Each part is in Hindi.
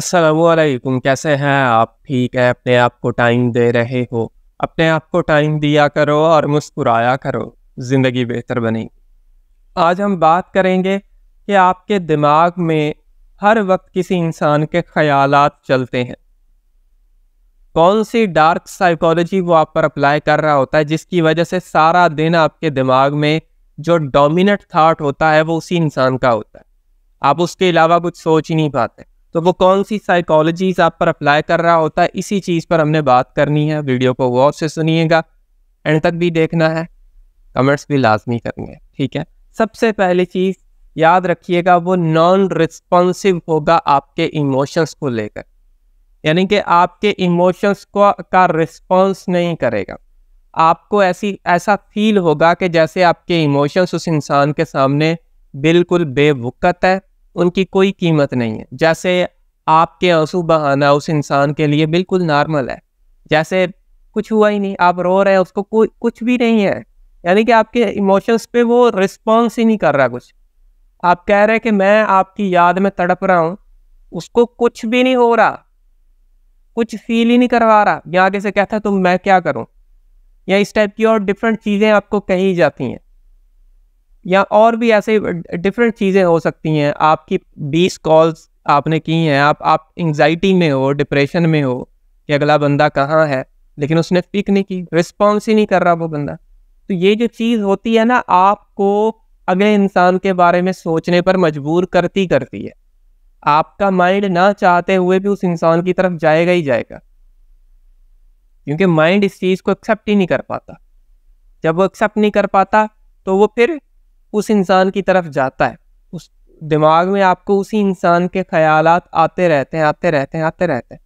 असलकुम कैसे हैं आप ठीक है अपने आप को टाइम दे रहे हो अपने आप को टाइम दिया करो और मुस्कुराया करो ज़िंदगी बेहतर बनेगी आज हम बात करेंगे कि आपके दिमाग में हर वक्त किसी इंसान के ख्याल चलते हैं कौन सी डार्क साइकोलॉजी वो आप पर अप्लाई कर रहा होता है जिसकी वजह से सारा दिन आपके दिमाग में जो डोमिनेट थाट होता है वो उसी इंसान का होता है आप उसके अलावा कुछ सोच ही नहीं पाते तो वो कौन सी साइकोलॉजीज आप पर अप्लाई कर रहा होता है इसी चीज़ पर हमने बात करनी है वीडियो को गौर से सुनिएगा एंड तक भी देखना है कमेंट्स भी लाजमी करेंगे ठीक है सबसे पहली चीज़ याद रखिएगा वो नॉन रिस्पॉन्सिव होगा आपके इमोशंस को लेकर यानी कि आपके इमोशंस को का रिस्पॉन्स नहीं करेगा आपको ऐसी ऐसा फील होगा कि जैसे आपके इमोशंस उस इंसान के सामने बिल्कुल बेवकत है उनकी कोई कीमत नहीं है जैसे आपके आंसू बहाना उस इंसान के लिए बिल्कुल नॉर्मल है जैसे कुछ हुआ ही नहीं आप रो रहे हैं उसको कोई कुछ भी नहीं है यानी कि आपके इमोशंस पे वो रिस्पॉन्स ही नहीं कर रहा कुछ आप कह रहे हैं कि मैं आपकी याद में तड़प रहा हूँ उसको कुछ भी नहीं हो रहा कुछ फील ही नहीं करवा रहा या आगे से कहता है तो मैं क्या करूँ या इस टाइप की और डिफरेंट चीज़ें आपको कही जाती हैं या और भी ऐसे डिफरेंट चीज़ें हो सकती हैं आपकी बीस कॉल्स आपने की हैं आप आप एंगजाइटी में हो डिप्रेशन में हो कि अगला बंदा कहाँ है लेकिन उसने पिक नहीं की रिस्पॉन्स ही नहीं कर रहा वो बंदा तो ये जो चीज़ होती है ना आपको अगले इंसान के बारे में सोचने पर मजबूर करती करती है आपका माइंड ना चाहते हुए भी उस इंसान की तरफ जाएगा ही जाएगा क्योंकि माइंड इस चीज़ को एक्सेप्ट ही नहीं कर पाता जब वो एक्सेप्ट नहीं कर पाता तो वो फिर उस इंसान की तरफ जाता है उस दिमाग में आपको उसी इंसान के ख्याल आते रहते हैं आते रहते हैं आते रहते हैं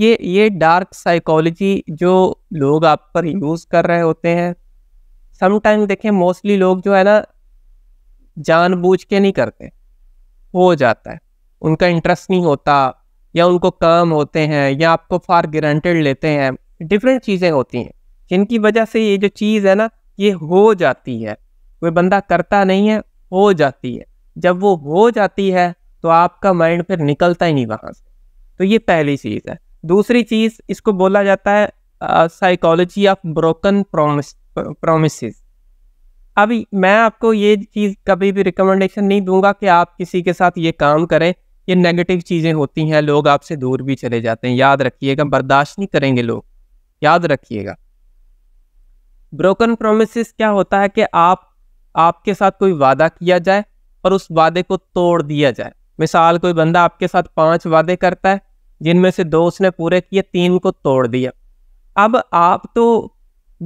ये ये डार्क साइकोलॉजी जो लोग आप पर यूज़ कर रहे होते हैं समटाइम देखें मोस्टली लोग जो है ना जानबूझ के नहीं करते हो जाता है उनका इंटरेस्ट नहीं होता या उनको काम होते हैं या आपको फार ग्रांटेड लेते हैं डिफरेंट चीज़ें होती हैं जिनकी वजह से ये जो चीज़ है ना ये हो जाती है कोई बंदा करता नहीं है हो जाती है जब वो हो जाती है तो आपका माइंड फिर निकलता ही नहीं वहाँ से तो ये पहली चीज़ है दूसरी चीज़ इसको बोला जाता है psychology of broken promise promise अभी मैं आपको ये चीज़ कभी भी रिकमेंडेशन नहीं दूंगा कि आप किसी के साथ ये काम करें ये नेगेटिव चीज़ें होती हैं लोग आपसे दूर भी चले जाते हैं याद रखिएगा बर्दाश्त नहीं करेंगे लोग याद रखिएगा ब्रोकन प्रोमिस क्या होता है कि आप आपके साथ कोई वादा किया जाए और उस वादे को तोड़ दिया जाए मिसाल कोई बंदा आपके साथ पांच वादे करता है जिनमें से दो उसने पूरे किए तीन को तोड़ दिया अब आप तो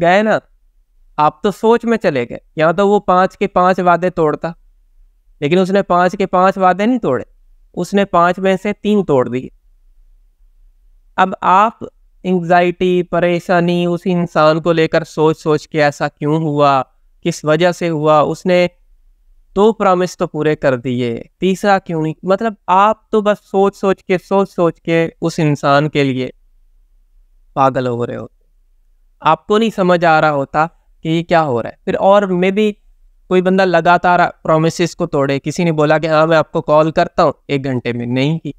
गए ना आप तो सोच में चले गए या तो वो पांच के पांच वादे तोड़ता लेकिन उसने पांच के पांच वादे नहीं तोड़े उसने पांच में से तीन तोड़ दिए अब आप एंग्जाइटी परेशानी उस इंसान को लेकर सोच सोच के ऐसा क्यों हुआ किस वजह से हुआ उसने दो प्रॉमिस तो पूरे कर दिए तीसरा क्यों नहीं मतलब आप तो बस सोच सोच के सोच सोच के उस इंसान के लिए पागल हो रहे होते आपको नहीं समझ आ रहा होता कि ये क्या हो रहा है फिर और मे भी कोई बंदा लगातार प्रोमिस को तोड़े किसी ने बोला कि हाँ मैं आपको कॉल करता हूँ एक घंटे में नहीं की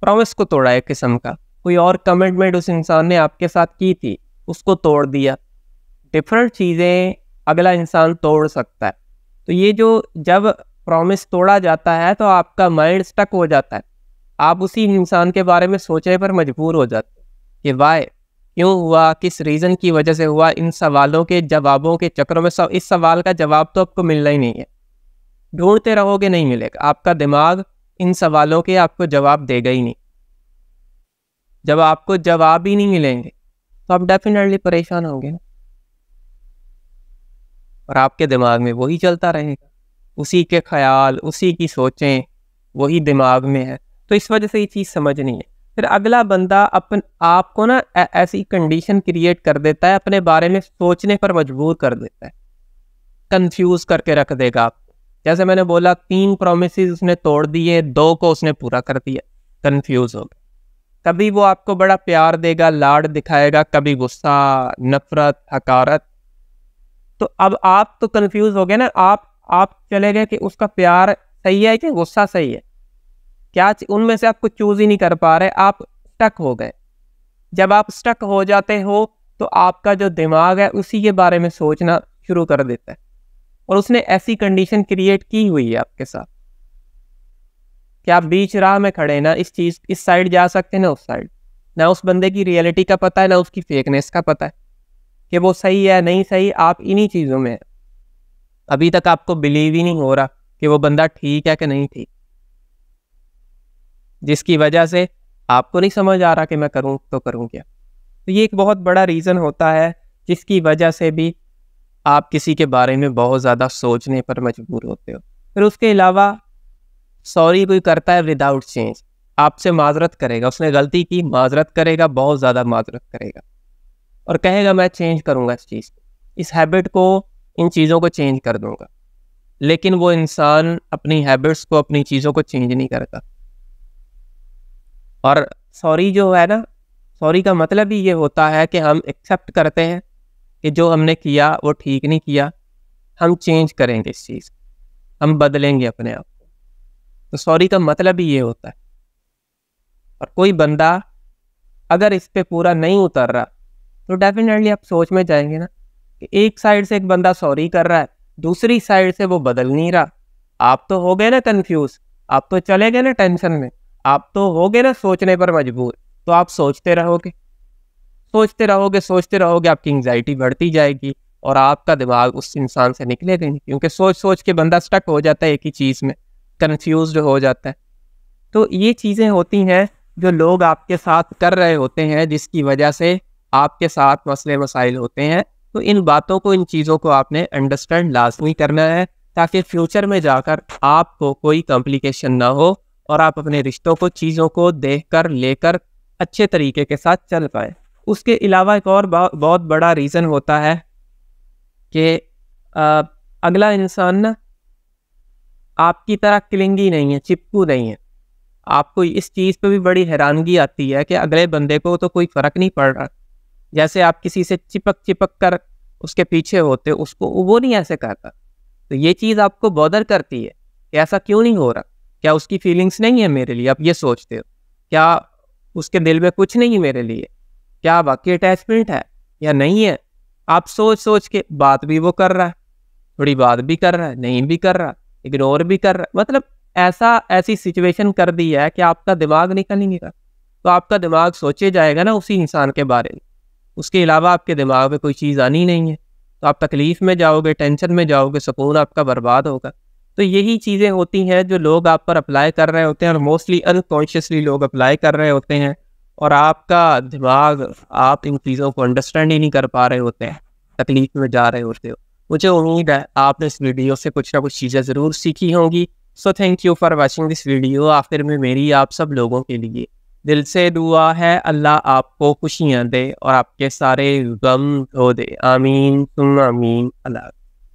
प्रॉमिस को तोड़ा एक किस्म का कोई और कमिटमेंट उस इंसान ने आपके साथ की थी उसको तोड़ दिया डिफरेंट चीज़ें अगला इंसान तोड़ सकता है तो ये जो जब प्रॉमिस तोड़ा जाता है तो आपका माइंड स्टक हो जाता है आप उसी इंसान के बारे में सोचने पर मजबूर हो जाते हैं कि वाय क्यों हुआ किस रीज़न की वजह से हुआ इन सवालों के जवाबों के चक्रों में सब इस सवाल का जवाब तो आपको मिलना ही नहीं है ढूंढते रहोगे नहीं मिलेगा आपका दिमाग इन सवालों के आपको जवाब देगा ही नहीं जब आपको जवाब ही नहीं मिलेंगे तो आप डेफिनेटली परेशान होंगे ना और आपके दिमाग में वही चलता रहेगा उसी के ख्याल उसी की सोचें वही दिमाग में है तो इस वजह से ये चीज़ समझ नहीं है फिर अगला बंदा अपन आपको ना ऐसी कंडीशन क्रिएट कर देता है अपने बारे में सोचने पर मजबूर कर देता है कंफ्यूज करके रख देगा आप जैसे मैंने बोला तीन प्रोमिस उसने तोड़ दिए दो को उसने पूरा कर दिया कंफ्यूज हो गया कभी वो आपको बड़ा प्यार देगा लाड दिखाएगा कभी गुस्सा नफरत हकारत तो अब आप तो कंफ्यूज हो गए ना आप आप चले गए कि उसका प्यार सही है कि गुस्सा सही है क्या उनमें से आप कुछ चूज ही नहीं कर पा रहे आप स्टक हो गए जब आप स्टक हो जाते हो तो आपका जो दिमाग है उसी के बारे में सोचना शुरू कर देता है और उसने ऐसी कंडीशन क्रिएट की हुई है आपके साथ कि आप बीच राह में खड़े ना इस चीज़ इस साइड जा सकते हैं ना उस साइड ना उस बंदे की रियलिटी का पता है ना उसकी फेकनेस का पता है कि वो सही है नहीं सही आप इन्हीं चीज़ों में अभी तक आपको बिलीव ही नहीं हो रहा कि वो बंदा ठीक है कि नहीं ठीक जिसकी वजह से आपको नहीं समझ आ रहा कि मैं करूं तो करूं क्या तो ये एक बहुत बड़ा रीज़न होता है जिसकी वजह से भी आप किसी के बारे में बहुत ज़्यादा सोचने पर मजबूर होते हो फिर उसके अलावा सॉरी कोई करता है विदाउट चेंज आपसे माजरत करेगा उसने गलती की माजरत करेगा बहुत ज़्यादा माजरत करेगा और कहेगा मैं चेंज करूँगा इस चीज़ इस हैबिट को इन चीज़ों को चेंज कर दूँगा लेकिन वो इंसान अपनी हैबिट्स को अपनी चीज़ों को चेंज नहीं करता और सॉरी जो है ना सॉरी का मतलब ही ये होता है कि हम एक्सेप्ट करते हैं कि जो हमने किया वो ठीक नहीं किया हम चेंज करेंगे इस चीज़ हम बदलेंगे अपने आप को तो सॉरी का मतलब ही ये होता है और कोई बंदा अगर इस पर पूरा नहीं उतर रहा तो डेफिनेटली आप सोच में जाएंगे ना कि एक साइड से एक बंदा सॉरी कर रहा है दूसरी साइड से वो बदल नहीं रहा आप तो हो गए ना कन्फ्यूज आप तो चले गए ना टेंशन में आप तो हो गए ना सोचने पर मजबूर तो आप सोचते रहोगे सोचते रहोगे सोचते रहोगे आपकी एंगजाइटी बढ़ती जाएगी और आपका दिमाग उस इंसान से निकलेगा नहीं क्योंकि सोच सोच के बंदा स्टक हो जाता है एक ही चीज़ में कन्फ्यूज हो जाता है तो ये चीज़ें होती हैं जो लोग आपके साथ कर रहे होते हैं जिसकी वजह से आपके साथ मसले मसाइल होते हैं तो इन बातों को इन चीज़ों को आपने अंडरस्टैंड लाजमी करना है ताकि फ्यूचर में जाकर आपको कोई कॉम्प्लिकेशन ना हो और आप अपने रिश्तों को चीज़ों को देख कर लेकर अच्छे तरीके के साथ चल पाए उसके अलावा एक और बहुत बड़ा रीज़न होता है कि अगला इंसान ना आपकी तरह क्लिंगी नहीं है चिपकू नहीं है आपको इस चीज़ पे भी बड़ी हैरानगी आती है कि अगले बंदे को तो कोई फ़र्क नहीं पड़ रहा जैसे आप किसी से चिपक चिपक कर उसके पीछे होते उसको वो नहीं ऐसे कहता तो ये चीज़ आपको बॉदर करती है कि ऐसा क्यों नहीं हो रहा क्या उसकी फीलिंग्स नहीं है मेरे लिए आप ये सोचते हो क्या उसके दिल में कुछ नहीं है मेरे लिए क्या बाकी अटैचमेंट है या नहीं है आप सोच सोच के बात भी वो कर रहा है थोड़ी बात भी कर रहा है नहीं भी कर रहा इग्नोर भी कर रहा मतलब ऐसा ऐसी सिचुएशन कर दी है कि आपका दिमाग निकल ही नहीं रहा तो आपका दिमाग सोचे जाएगा ना उसी इंसान के बारे में उसके अलावा आपके दिमाग में कोई चीज़ आनी नहीं है तो आप तकलीफ़ में जाओगे टेंशन में जाओगे सुकून आपका बर्बाद होगा तो यही चीज़ें होती हैं जो लोग आप पर अप्लाई कर रहे होते हैं और मोस्टली अनकॉन्शियसली लोग अप्लाई कर रहे होते हैं और आपका दिमाग आप इन चीज़ों को अंडरस्टैंड ही नहीं कर पा रहे होते हैं तकलीफ में जा रहे होते हो मुझे उम्मीद है आपने इस वीडियो से कुछ ना कुछ चीज़ें ज़रूर सीखी होंगी so thank you for watching this video आखिर में मेरी आप सब लोगों के लिए दिल से दुआ है अल्लाह आपको खुशियाँ दे और आपके सारे गम धो दे आमीन तुम आमीन अल्लाह